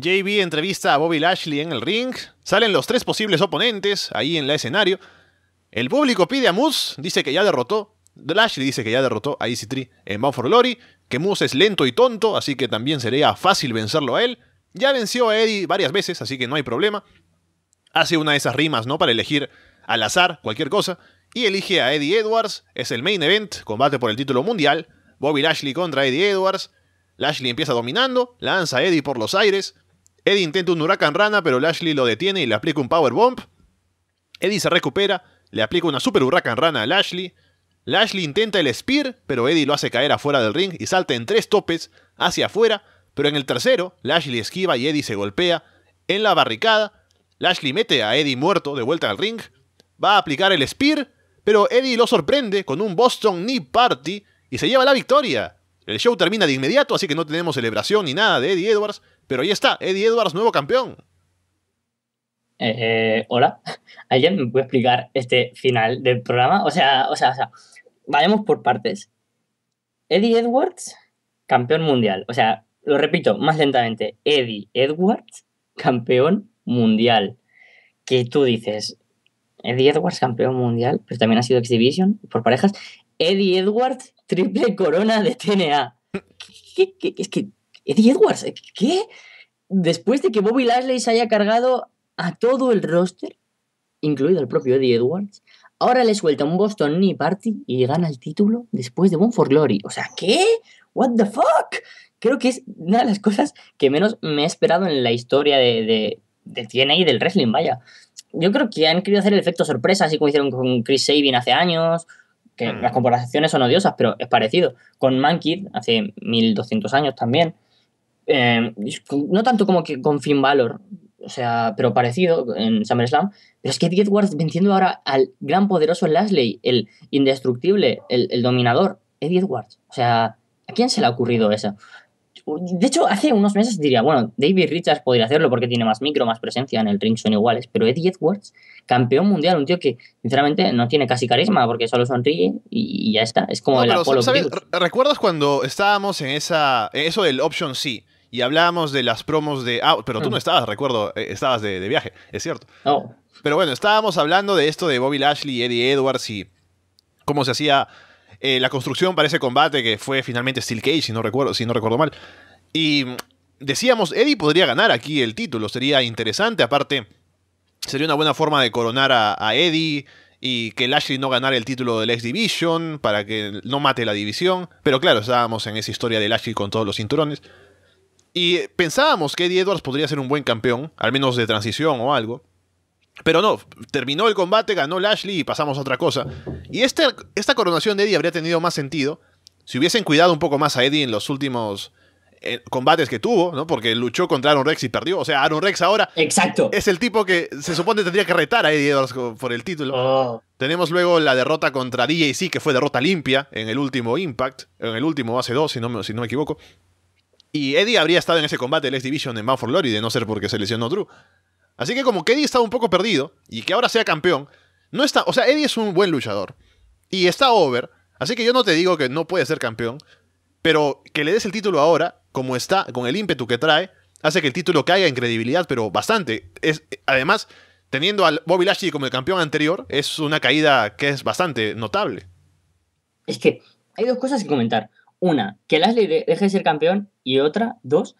JB entrevista a Bobby Lashley en el ring. Salen los tres posibles oponentes ahí en el escenario. El público pide a Moose, dice que ya derrotó. Lashley dice que ya derrotó a ec Tree en Bound for Glory. Que Moose es lento y tonto, así que también sería fácil vencerlo a él. Ya venció a Eddie varias veces, así que no hay problema. Hace una de esas rimas, ¿no? Para elegir al azar cualquier cosa. Y elige a Eddie Edwards. Es el main event, combate por el título mundial. Bobby Lashley contra Eddie Edwards. Lashley empieza dominando, lanza a Eddie por los aires. Eddie intenta un huracán rana, pero Lashley lo detiene y le aplica un powerbomb. Eddie se recupera, le aplica una super huracán rana a Lashley. Lashley intenta el spear, pero Eddie lo hace caer afuera del ring y salta en tres topes hacia afuera, pero en el tercero, Lashley esquiva y Eddie se golpea en la barricada. Lashley mete a Eddie muerto de vuelta al ring, va a aplicar el spear, pero Eddie lo sorprende con un Boston Knee Party y se lleva la victoria. El show termina de inmediato, así que no tenemos celebración ni nada de Eddie Edwards, pero ahí está, Eddie Edwards, nuevo campeón. Eh, eh, hola, ¿alguien me puede explicar este final del programa? O sea, o sea, o sea, vayamos por partes. Eddie Edwards, campeón mundial. O sea, lo repito más lentamente. Eddie Edwards, campeón mundial. Que tú dices, Eddie Edwards, campeón mundial, pero también ha sido X-Division por parejas. Eddie Edwards, triple corona de TNA. qué, es que, Eddie Edwards, ¿qué? después de que Bobby Lashley se haya cargado a todo el roster, incluido el propio Eddie Edwards, ahora le suelta un Boston Knee Party y gana el título después de One for Glory. O sea, ¿qué? ¿What the fuck? Creo que es una de las cosas que menos me he esperado en la historia de, de, TNA y del wrestling, vaya. Yo creo que han querido hacer el efecto sorpresa, así como hicieron con Chris Sabin hace años, que hmm. las comparaciones son odiosas, pero es parecido. Con Mankid, hace 1200 años también. Eh, no tanto como que con Finn Balor, o sea, pero parecido en SummerSlam, pero es que Edwards venciendo ahora al gran poderoso Lasley el indestructible, el, dominador, Eddie Edwards. O sea, ¿a quién se le ha ocurrido eso? De hecho, hace unos meses diría, bueno, David Richards podría hacerlo porque tiene más micro, más presencia en el ring, son iguales, pero Eddie Edwards, campeón mundial, un tío que sinceramente no tiene casi carisma porque solo sonríe y, ya está. Es como el Apolo. ¿Recuerdas cuando estábamos en esa en eso del Option C? y hablábamos de las promos de... Ah, pero tú mm. no estabas, recuerdo, eh, estabas de, viaje, es cierto. Pero bueno, estábamos hablando de esto de Bobby Lashley, y Eddie Edwards y cómo se hacía eh, la construcción para ese combate que fue finalmente Steel Cage, si no recuerdo, si no recuerdo mal. Y decíamos, Eddie podría ganar aquí el título, sería interesante, aparte sería una buena forma de coronar a, a Eddie y que Lashley no ganara el título del X Division para que no mate la división. Pero claro, estábamos en esa historia de Lashley con todos los cinturones. Y pensábamos que Eddie Edwards podría ser un buen campeón, al menos de transición o algo. Pero no, terminó el combate, ganó Lashley y pasamos a otra cosa. Y este, esta coronación de Eddie habría tenido más sentido si hubiesen cuidado un poco más a Eddie en los últimos eh, combates que tuvo, ¿no? Porque luchó contra Aaron Rex y perdió. O sea, Aaron Rex ahora Exacto. es el tipo que se supone tendría que retar a Eddie Edwards por el título. Oh. Tenemos luego la derrota contra DJC, que fue derrota limpia en el último Impact, en el último hace 2 si si no me equivoco. Y Eddie habría estado en ese combate del X-Division en Bound for Glory de no ser porque se lesionó Drew. Así que como que Eddie estaba un poco perdido y que ahora sea campeón, no está, o sea, Eddie es un buen luchador y está over, así que yo no te digo que no puede ser campeón, pero que le des el título ahora, como está, con el ímpetu que trae, hace que el título caiga en credibilidad, pero bastante. Es, además, teniendo al Bobby Lashley como el campeón anterior, es una caída que es bastante notable. Es que hay dos cosas que comentar una, que Lashley deje de ser campeón y otra, dos,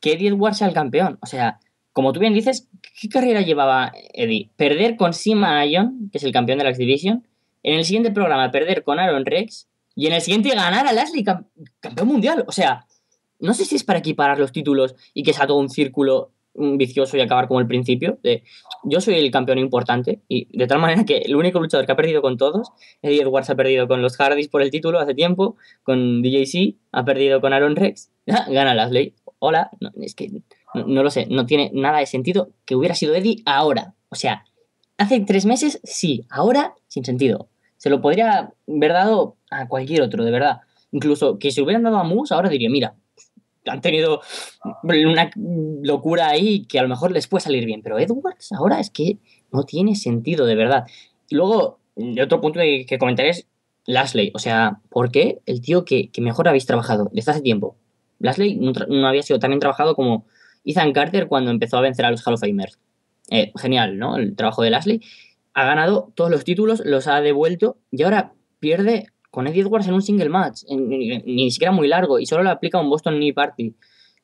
que Eddie Edwards sea el campeón. O sea, como tú bien dices, ¿qué carrera llevaba Eddie? Perder con Sima Ion, que es el campeón de la X-Division, en el siguiente programa perder con Aaron Rex y en el siguiente ganar a Lashley campeón mundial. O sea, no sé si es para equiparar los títulos y que sea todo un círculo vicioso y acabar como el principio, de yo soy el campeón importante, y de tal manera que el único luchador que ha perdido con todos, Eddie Edwards ha perdido con los Hardys por el título hace tiempo, con DJC, ha perdido con Aaron Rex, ¡Ah! gana Lasley, hola, no, es que no, lo sé, no tiene nada de sentido que hubiera sido Eddie ahora, o sea, hace tres meses sí, ahora sin sentido, se lo podría haber dado a cualquier otro, de verdad, incluso que se hubieran dado a Moose, ahora diría, mira, han tenido una locura ahí que a lo mejor les puede salir bien, pero Edwards ahora es que no tiene sentido, de verdad. Y luego, mm, otro punto que, que comentaré es Lasley, o sea, ¿por qué el tío que, mejor habéis trabajado desde hace tiempo? Lasley no, había sido tan bien trabajado como Ethan Carter cuando empezó a vencer a los Hall of Famers. Eh, genial, ¿no? El trabajo de Lasley. Ha ganado todos los títulos, los ha devuelto y ahora pierde con Eddie Edwards en un single match, ni siquiera muy largo, y solo lo aplica un Boston Knee Party.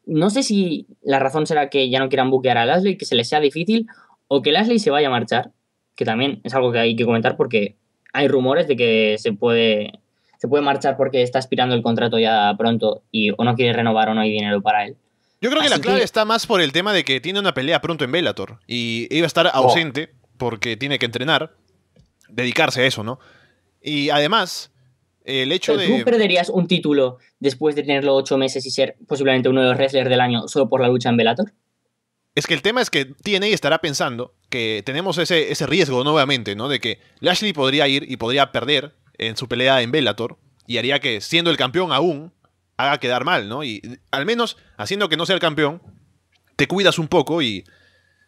No sé si la razón será que ya no quieran buquear a Lashley, que se les sea difícil, o que Lashley se vaya a marchar, que también es algo que hay que comentar porque hay rumores de que se puede, se puede marchar porque está aspirando el contrato ya pronto y o no quiere renovar o no hay dinero para él. Yo creo que la clave está más por el tema de que tiene una pelea pronto en Bellator y iba a estar oh. ausente porque tiene que entrenar, dedicarse a eso, ¿no? Y además, el hecho de. ¿Tú perderías un título después de tenerlo ocho meses y ser posiblemente uno de los wrestlers del año solo por la lucha en Velator? Es que el tema es que TNA estará pensando que tenemos ese, riesgo nuevamente, ¿no? De que Lashley podría ir y podría perder en su pelea en Velator y haría que, siendo el campeón aún, haga quedar mal, ¿no? Y al menos, haciendo que no sea el campeón, te cuidas un poco y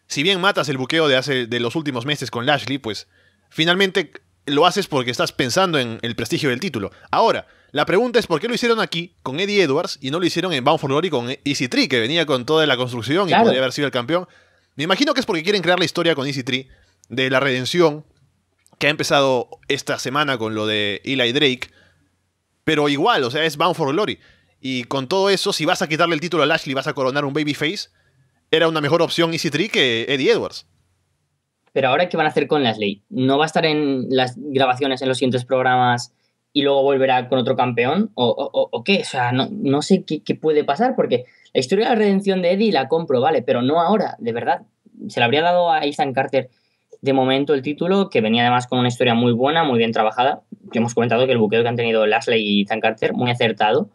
si bien matas el buqueo de, hace, de los últimos meses con Lashley, pues finalmente lo haces porque estás pensando en el prestigio del título. Ahora, la pregunta es por qué lo hicieron aquí con Eddie Edwards y no lo hicieron en Bound for Glory con Easy Tree, que venía con toda la construcción y podría haber sido el campeón. Me imagino que es porque quieren crear la historia con Easy Tree de la redención que ha empezado esta semana con lo de Eli Drake. Pero igual, o sea, es Bound for Glory. Y con todo eso, si vas a quitarle el título a Lashley y vas a coronar un babyface, era una mejor opción Easy Tree que Eddie Edwards. Pero ahora, ¿qué van a hacer con Lasley? ¿No va a estar en las grabaciones en los siguientes programas y luego volverá con otro campeón? ¿O, o, o qué? O sea, no, no sé qué, qué, puede pasar, porque la historia de la redención de Eddie la compro, vale, pero no ahora, de verdad. Se le habría dado a Ethan Carter de momento el título, que venía además con una historia muy buena, muy bien trabajada. Que hemos comentado que el buqueo que han tenido Lasley y Ethan Carter, muy acertado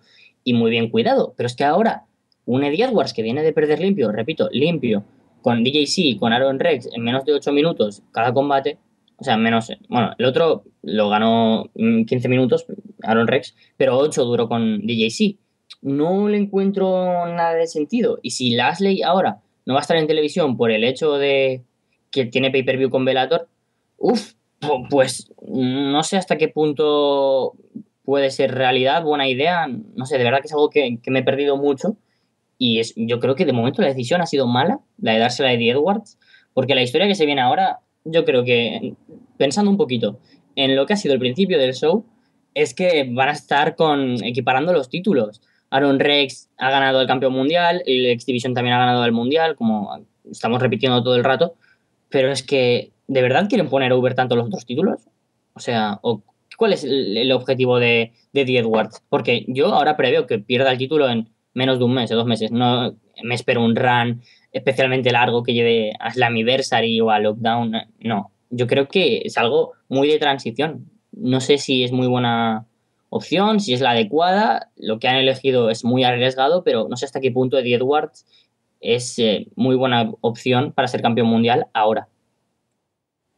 y muy bien cuidado. Pero es que ahora, un Eddie Edwards que viene de perder limpio, repito, limpio, con DJC y con Aaron Rex en menos de 8 minutos cada combate, o sea, menos, bueno, el otro lo ganó 15 minutos, Aaron Rex, pero 8 duró con DJC. No le encuentro nada de sentido. Y si Lashley ahora no va a estar en televisión por el hecho de que tiene pay-per-view con Velator, uff, pues no sé hasta qué punto puede ser realidad, buena idea, no sé, de verdad que es algo que, que me he perdido mucho y es, yo creo que de momento la decisión ha sido mala, la de dársela a Eddie Edwards, porque la historia que se viene ahora, yo creo que, pensando un poquito en lo que ha sido el principio del show, es que van a estar con, equiparando los títulos. Aaron Rex ha ganado el campeón mundial, el X Division también ha ganado el mundial, como estamos repitiendo todo el rato, pero es que, ¿de verdad quieren poner Uber tanto los otros títulos? O sea, ¿cuál es el, objetivo de, de Edwards? Porque yo ahora preveo que pierda el título en menos de un mes o dos meses. No me espero un run especialmente largo que lleve a Slammiversary o a Lockdown. No, yo creo que es algo muy de transición. No sé si es muy buena opción, si es la adecuada. Lo que han elegido es muy arriesgado, pero no sé hasta qué punto Eddie Edwards es eh, muy buena opción para ser campeón mundial ahora.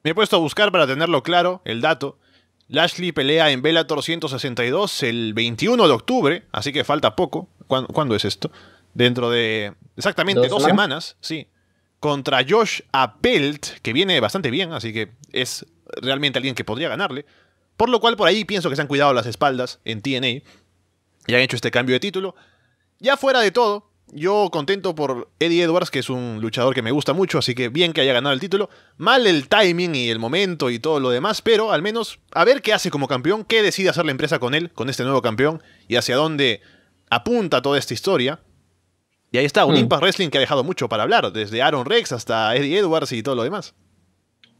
Me he puesto a buscar para tenerlo claro el dato Lashley pelea en Bellator 162 el 21 de octubre, así que falta poco. ¿Cuándo, es esto? Dentro de exactamente dos, dos semanas, sí. Contra Josh Appelt, que viene bastante bien, así que es realmente alguien que podría ganarle. Por lo cual, por ahí pienso que se han cuidado las espaldas en TNA y han hecho este cambio de título. Ya fuera de todo, yo contento por Eddie Edwards, que es un luchador que me gusta mucho, así que bien que haya ganado el título. Mal el timing y el momento y todo lo demás, pero al menos a ver qué hace como campeón, qué decide hacer la empresa con él, con este nuevo campeón, y hacia dónde apunta toda esta historia. Y ahí está, un hmm. Wrestling que ha dejado mucho para hablar, desde Aaron Rex hasta Eddie Edwards y todo lo demás.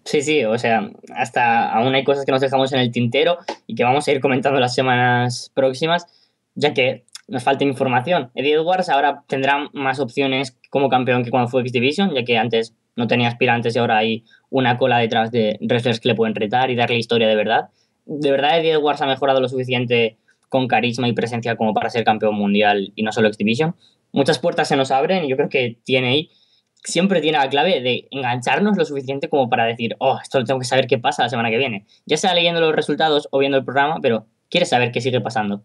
Sí, sí, o sea, hasta aún hay cosas que nos dejamos en el tintero y que vamos a ir comentando las semanas próximas, ya que nos falta información. Eddie Edwards ahora tendrá más opciones como campeón que cuando fue X Division, ya que antes no tenía aspirantes y ahora hay una cola detrás de wrestlers que le pueden retar y darle historia de verdad. De verdad, Eddie Edwards ha mejorado lo suficiente con carisma y presencia como para ser campeón mundial y no solo X Division. Muchas puertas se nos abren y yo creo que tiene ahí, siempre tiene la clave de engancharnos lo suficiente como para decir, oh, esto lo tengo que saber qué pasa la semana que viene. Ya sea leyendo los resultados o viendo el programa, pero quiere saber qué sigue pasando.